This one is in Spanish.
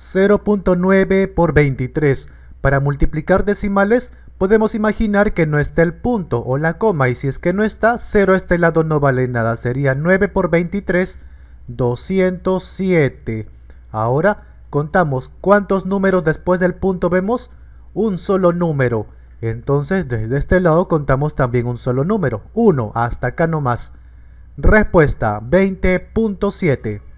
0.9 por 23. Para multiplicar decimales podemos imaginar que no está el punto o la coma y si es que no está, 0 a este lado no vale nada. Sería 9 por 23, 207. Ahora contamos cuántos números después del punto vemos. Un solo número. Entonces desde este lado contamos también un solo número. 1 hasta acá nomás. Respuesta 20.7.